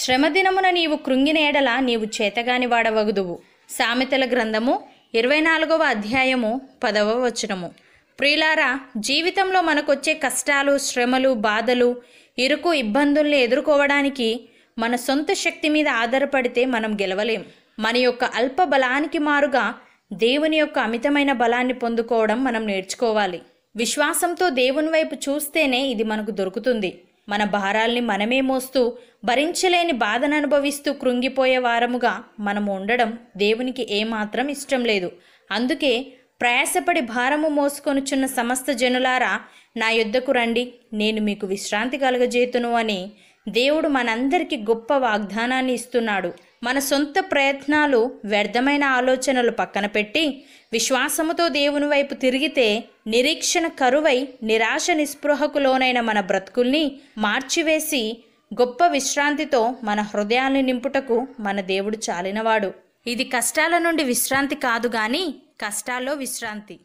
శ్రమదినమున నీవు కృంగిన ఎడల నీవు చేతగాని వాడవగుదువు సామెతల గ్రంథము ఇరవై నాలుగవ అధ్యాయము పదవ వచనము ప్రియులారా జీవితంలో మనకొచ్చే కష్టాలు శ్రమలు బాధలు ఇరుకు ఇబ్బందుల్ని ఎదుర్కోవడానికి మన సొంత శక్తి మీద ఆధారపడితే మనం గెలవలేం మన యొక్క అల్ప బలానికి మారుగా దేవుని యొక్క అమితమైన బలాన్ని పొందుకోవడం మనం నేర్చుకోవాలి విశ్వాసంతో దేవుని వైపు చూస్తేనే ఇది మనకు దొరుకుతుంది మన భారాల్ని మనమే మోస్తూ భరించలేని బాధను అనుభవిస్తూ కృంగిపోయే వారముగా మనము ఉండడం దేవునికి ఏమాత్రం ఇష్టం లేదు అందుకే ప్రయాసపడి భారము మోసుకొనుచున్న సమస్త జనులారా నా యుద్ధకు రండి నేను మీకు విశ్రాంతి కలుగజేతును అని దేవుడు మనందరికీ గొప్ప వాగ్దానాన్ని ఇస్తున్నాడు మన సొంత ప్రయత్నాలు వ్యర్థమైన ఆలోచనలు పక్కన పెట్టి విశ్వాసముతో దేవుని వైపు తిరిగితే నిరీక్షణ కరువై నిరాశ నిస్పృహకు లోనైన మన బ్రతుకుల్ని మార్చివేసి గొప్ప విశ్రాంతితో మన హృదయాన్ని నింపుటకు మన దేవుడు చాలినవాడు ఇది కష్టాల నుండి విశ్రాంతి కాదు గాని కష్టాల్లో విశ్రాంతి